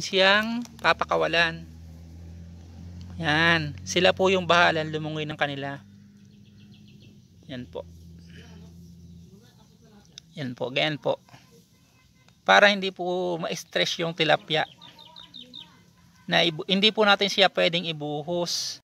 natin siyang papakawalan. Yan. Sila po yung bahalan lumungoy ng kanila. Yan po. Yan po. Ganyan po. Para hindi po ma-stress yung tilapia. Na hindi po natin siya pwedeng ibuhos.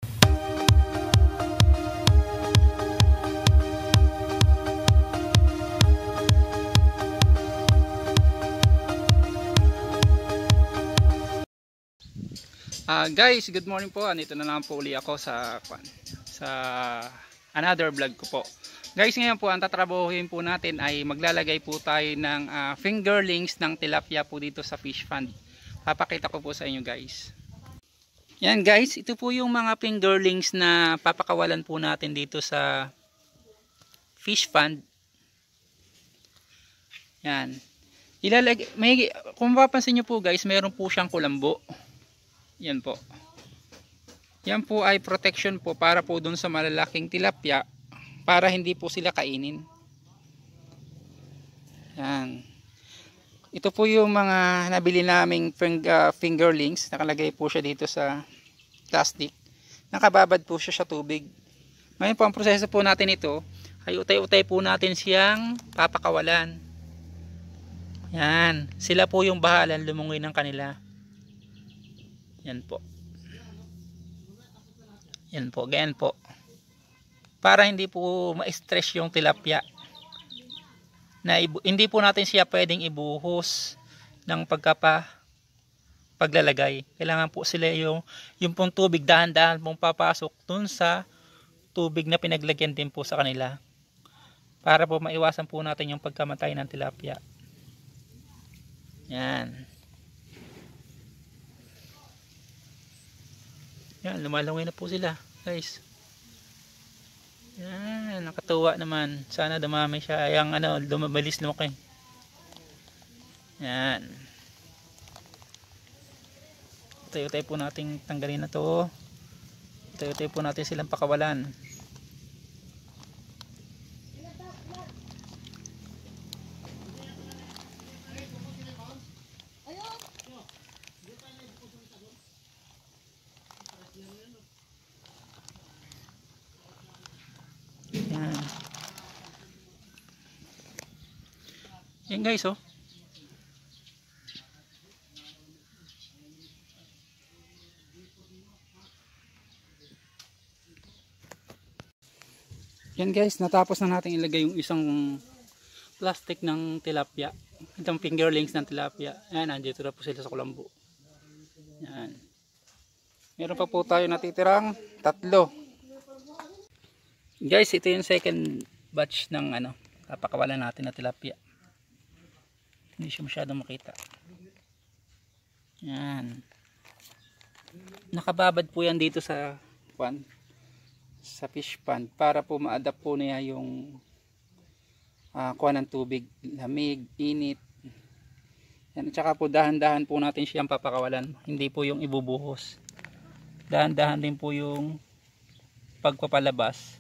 Uh, guys, good morning po. Andito na naman po uli ako sa sa another vlog ko po. Guys, ngayon po ang tatrabahuhin po natin ay maglalagay po tayo ng uh, fingerlings ng tilapia po dito sa fish pond. Papakita ko po sa inyo guys. Yan guys, ito po yung mga fingerlings na papakawalan po natin dito sa fish pond. Yan. Ilalagay, may, kung mapapansin nyo po guys, meron po siyang kulambo. Yan po. Yan po ay protection po para po dun sa malalaking tilapia para hindi po sila kainin. Yan. Ito po yung mga nabili naming ah, fingerlings. Nakalagay po siya dito sa plastic. Nakababad po siya sa tubig. Ngayon po ang proseso po natin ito ay utay-utay po natin siyang papakawalan. Yan. Sila po yung bahalan lumungoy ng kanila. Yan po. Yan po, ganyan po. Para hindi po ma-stress yung tilapia. Na hindi po natin siya pwedeng ibuhos ng pagkapa paglalagay. Kailangan po sila yung yung pong tubig dahan-dahan pong papasok dun sa tubig na pinaglagyan din po sa kanila. Para po maiwasan po natin yung pagkamatay ng tilapia. Yan. Yan, lumalungay na po sila, guys. Yan, nakatuwa naman. Sana dumami siya. Ayang ano, dumabalis lumaki. Yan. Tayo-tayo po nating tanggalin na to. Tayo-tayo po natin silang pakawalan. Yan guys oh. Yan guys, natapos na natin ilagay yung isang plastic ng tilapia. Itong fingerlings ng tilapia. Ayan, andito na po sila sa kulambo. Yan. Meron pa po tayo natitirang tatlo. Guys, ito yung second batch ng ano, kapakawalan natin na tilapia hindi siya masyadong makita yan nakababad po yan dito sa pan sa fish pan para po ma-adapt po niya yung uh, kuha ng tubig lamig, init yan, at saka po dahan-dahan po natin siyang papakawalan. Hindi po yung ibubuhos. Dahan-dahan din po yung pagpapalabas.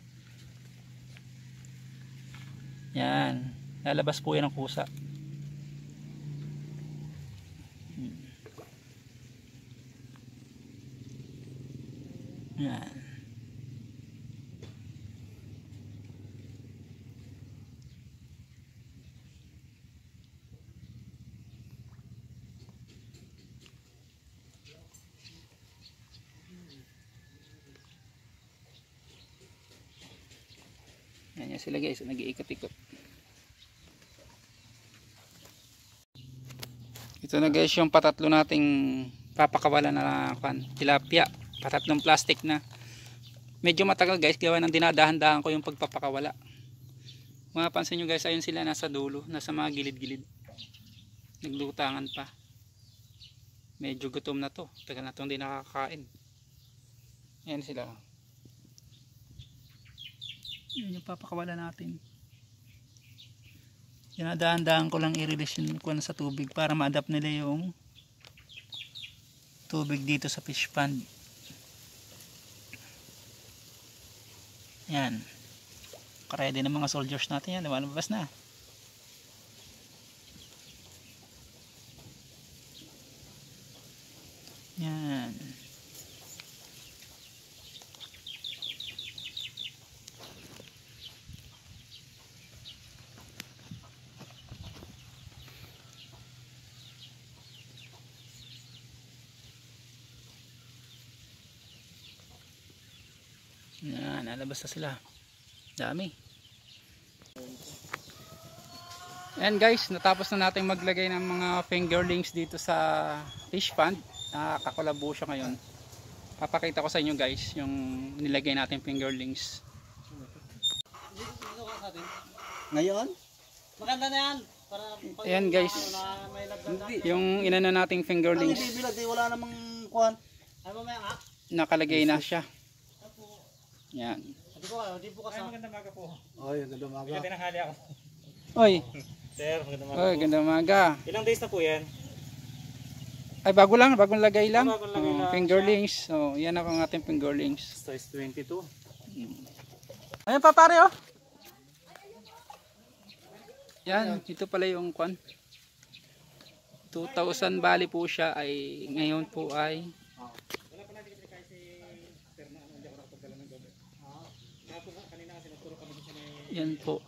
Yan. Lalabas po yan ang kusa. Yan. Yan yan sila guys, nag-iikot-ikot. Ito na guys yung patatlo nating papakawalan na kan, tilapia ng plastic na medyo matagal guys gawa ng dinadahan-dahan ko yung pagpapakawala mapansin nyo guys ayun sila nasa dulo nasa mga gilid-gilid naglutangan pa medyo gutom na to tagal na to hindi nakakain yan sila yun yung papakawala natin dinadahan-dahan ko lang i-release yung kuwan sa tubig para ma-adapt nila yung tubig dito sa fish pond Yan. Ready na mga soldiers natin yan. Lumalabas na. Yan. Yan, nalabas na sila. Dami. And guys, natapos na natin maglagay ng mga fingerlings dito sa fish pond. Nakakulabo siya ngayon. Papakita ko sa inyo guys yung nilagay natin fingerlings. Ngayon? Maganda na yan. Para Ayan guys. Yung inano nating fingerlings. Wala namang kuhan. Nakalagay na siya. Yan. Sabi ko, ah, di bukas Ay, magandang maga po. Oy, oh, magandang maga. Magandang tanghali ako. Oy. Sir, magandang maga Oy, magandang maga. Ilang days na po yan? Ay, bago lang. Bagong lagay lang. Oh, bagong lagay oh, lang. Fingerlings. Oh, yan ang ating fingerlings. Size 22. Hmm. Ayan pa pare oh. Yan, dito pala yung kwan. 2,000 bali po siya ay ngayon po ay yan po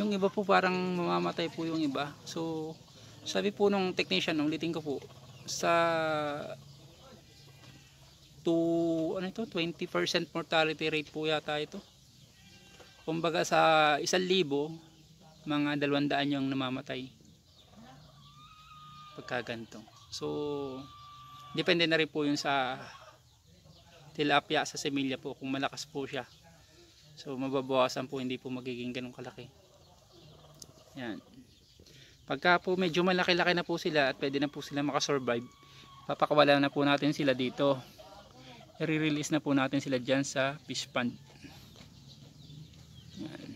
yung iba po parang mamamatay po yung iba so sabi po nung technician ulitin ko po sa to ano ito 20% mortality rate po yata ito kumbaga sa isang libo mga dalawandaan yung namamatay pagkaganto so depende na rin po yun sa tilapia sa semilya po kung malakas po siya So mababawasan po hindi po magiging ganun kalaki. Yan. Pagka po medyo malaki-laki na po sila at pwede na po sila makasurvive, papakawalan na po natin sila dito. I-release na po natin sila dyan sa fish pond. Yan.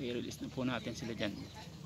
I-release na po natin sila dyan.